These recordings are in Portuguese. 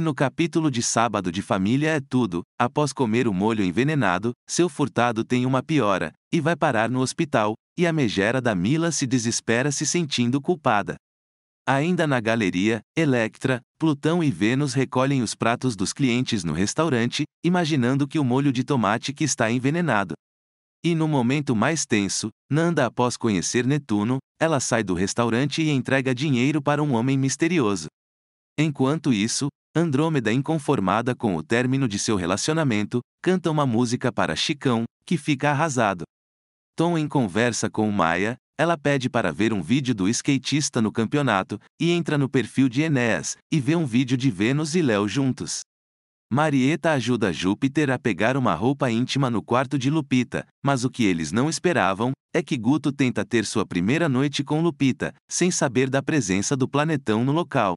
no capítulo de Sábado de Família é tudo: após comer o molho envenenado, seu furtado tem uma piora, e vai parar no hospital, e a megera da Mila se desespera se sentindo culpada. Ainda na galeria, Electra, Plutão e Vênus recolhem os pratos dos clientes no restaurante, imaginando que o molho de tomate que está envenenado. E no momento mais tenso, Nanda, após conhecer Netuno, ela sai do restaurante e entrega dinheiro para um homem misterioso. Enquanto isso, Andrômeda inconformada com o término de seu relacionamento, canta uma música para Chicão, que fica arrasado. Tom em conversa com Maia, ela pede para ver um vídeo do skatista no campeonato, e entra no perfil de Enéas, e vê um vídeo de Vênus e Léo juntos. Marieta ajuda Júpiter a pegar uma roupa íntima no quarto de Lupita, mas o que eles não esperavam é que Guto tenta ter sua primeira noite com Lupita, sem saber da presença do planetão no local,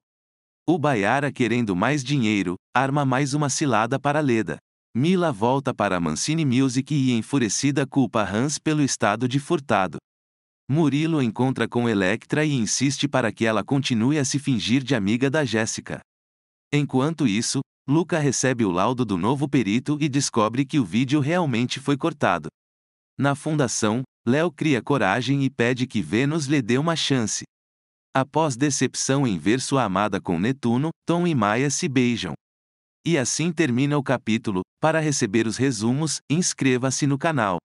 o Baiara querendo mais dinheiro, arma mais uma cilada para Leda. Mila volta para Mancini Music e enfurecida culpa Hans pelo estado de furtado. Murilo encontra com Electra e insiste para que ela continue a se fingir de amiga da Jéssica. Enquanto isso, Luca recebe o laudo do novo perito e descobre que o vídeo realmente foi cortado. Na fundação, Léo cria coragem e pede que Vênus lhe dê uma chance. Após decepção em ver sua amada com Netuno, Tom e Maia se beijam. E assim termina o capítulo. Para receber os resumos, inscreva-se no canal.